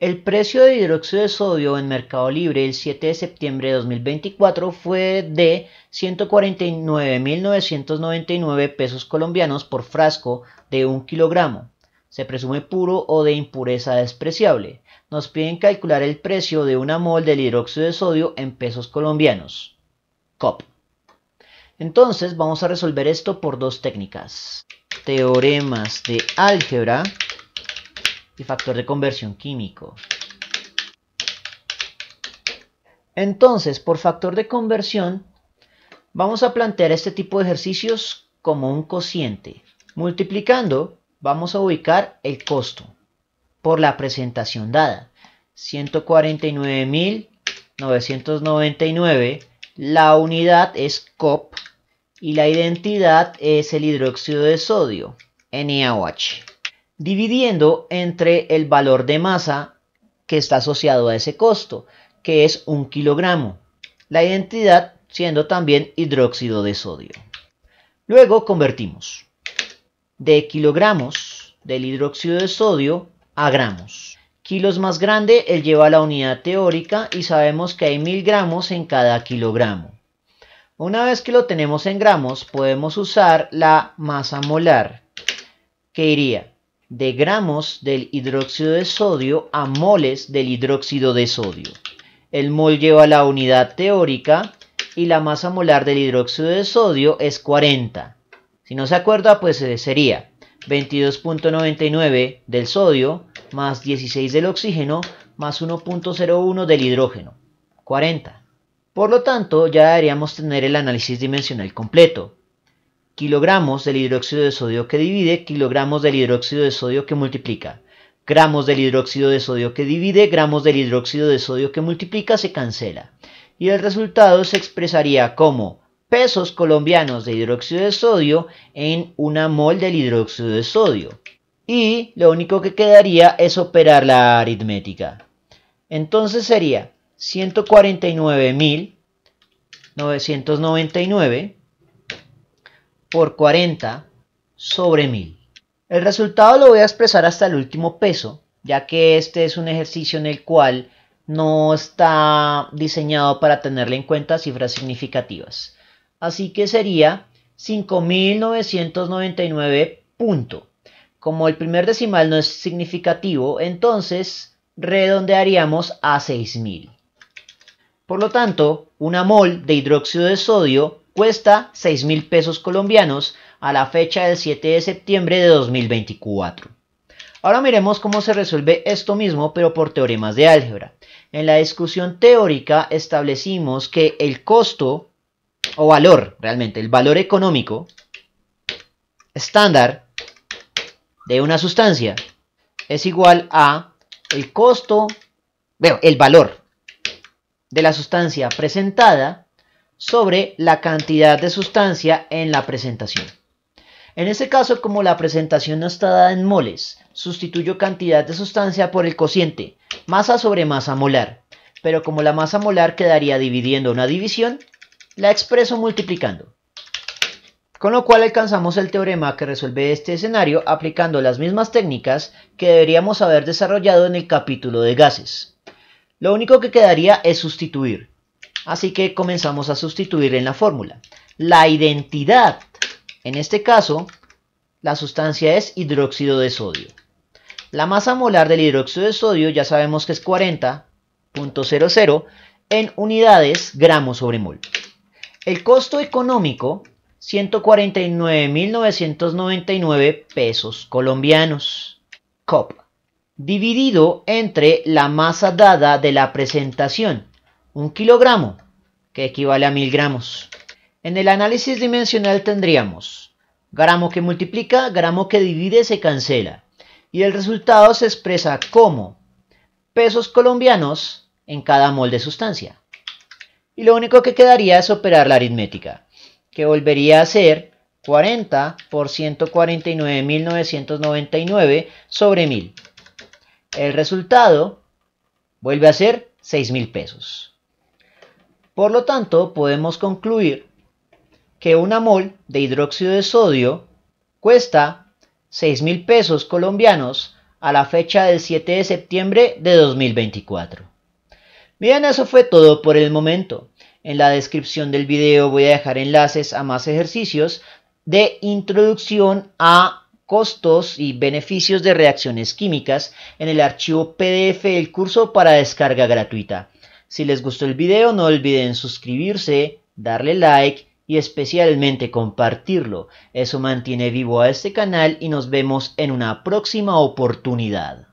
El precio de hidróxido de sodio en Mercado Libre el 7 de septiembre de 2024 fue de 149.999 pesos colombianos por frasco de un kilogramo. Se presume puro o de impureza despreciable. Nos piden calcular el precio de una mol del hidróxido de sodio en pesos colombianos. COP. Entonces vamos a resolver esto por dos técnicas. Teoremas de álgebra y factor de conversión químico. Entonces, por factor de conversión, vamos a plantear este tipo de ejercicios como un cociente. Multiplicando, vamos a ubicar el costo por la presentación dada. 149.999, la unidad es COP y la identidad es el hidróxido de sodio, NaOH dividiendo entre el valor de masa que está asociado a ese costo, que es un kilogramo, la identidad siendo también hidróxido de sodio. Luego convertimos de kilogramos del hidróxido de sodio a gramos. Kilos más grande, él lleva la unidad teórica y sabemos que hay mil gramos en cada kilogramo. Una vez que lo tenemos en gramos, podemos usar la masa molar, que iría de gramos del hidróxido de sodio a moles del hidróxido de sodio. El mol lleva la unidad teórica y la masa molar del hidróxido de sodio es 40. Si no se acuerda, pues eh, sería 22.99 del sodio más 16 del oxígeno más 1.01 del hidrógeno, 40. Por lo tanto, ya deberíamos tener el análisis dimensional completo kilogramos del hidróxido de sodio que divide, kilogramos del hidróxido de sodio que multiplica. Gramos del hidróxido de sodio que divide, gramos del hidróxido de sodio que multiplica se cancela. Y el resultado se expresaría como pesos colombianos de hidróxido de sodio en una mol del hidróxido de sodio. Y lo único que quedaría es operar la aritmética. Entonces sería 149.999 por 40 sobre 1000. El resultado lo voy a expresar hasta el último peso, ya que este es un ejercicio en el cual no está diseñado para tenerle en cuenta cifras significativas. Así que sería 5.999 punto. Como el primer decimal no es significativo, entonces redondearíamos a 6.000. Por lo tanto, una mol de hidróxido de sodio cuesta 6 mil pesos colombianos a la fecha del 7 de septiembre de 2024. Ahora miremos cómo se resuelve esto mismo pero por teoremas de álgebra. En la discusión teórica establecimos que el costo o valor, realmente el valor económico estándar de una sustancia es igual a el costo, bueno, el valor de la sustancia presentada sobre la cantidad de sustancia en la presentación. En este caso, como la presentación no está dada en moles, sustituyo cantidad de sustancia por el cociente, masa sobre masa molar. Pero como la masa molar quedaría dividiendo una división, la expreso multiplicando. Con lo cual alcanzamos el teorema que resuelve este escenario aplicando las mismas técnicas que deberíamos haber desarrollado en el capítulo de gases. Lo único que quedaría es sustituir, Así que comenzamos a sustituir en la fórmula. La identidad, en este caso, la sustancia es hidróxido de sodio. La masa molar del hidróxido de sodio ya sabemos que es 40.00 en unidades gramos sobre mol. El costo económico, 149.999 pesos colombianos. COP. Dividido entre la masa dada de la presentación, un kilogramo, que equivale a mil gramos. En el análisis dimensional tendríamos gramo que multiplica, gramo que divide, se cancela. Y el resultado se expresa como pesos colombianos en cada mol de sustancia. Y lo único que quedaría es operar la aritmética, que volvería a ser 40 por 149.999 sobre 1000. El resultado vuelve a ser 6.000 pesos. Por lo tanto, podemos concluir que una mol de hidróxido de sodio cuesta 6 mil pesos colombianos a la fecha del 7 de septiembre de 2024. Bien, eso fue todo por el momento. En la descripción del video voy a dejar enlaces a más ejercicios de introducción a costos y beneficios de reacciones químicas en el archivo PDF del curso para descarga gratuita. Si les gustó el video no olviden suscribirse, darle like y especialmente compartirlo. Eso mantiene vivo a este canal y nos vemos en una próxima oportunidad.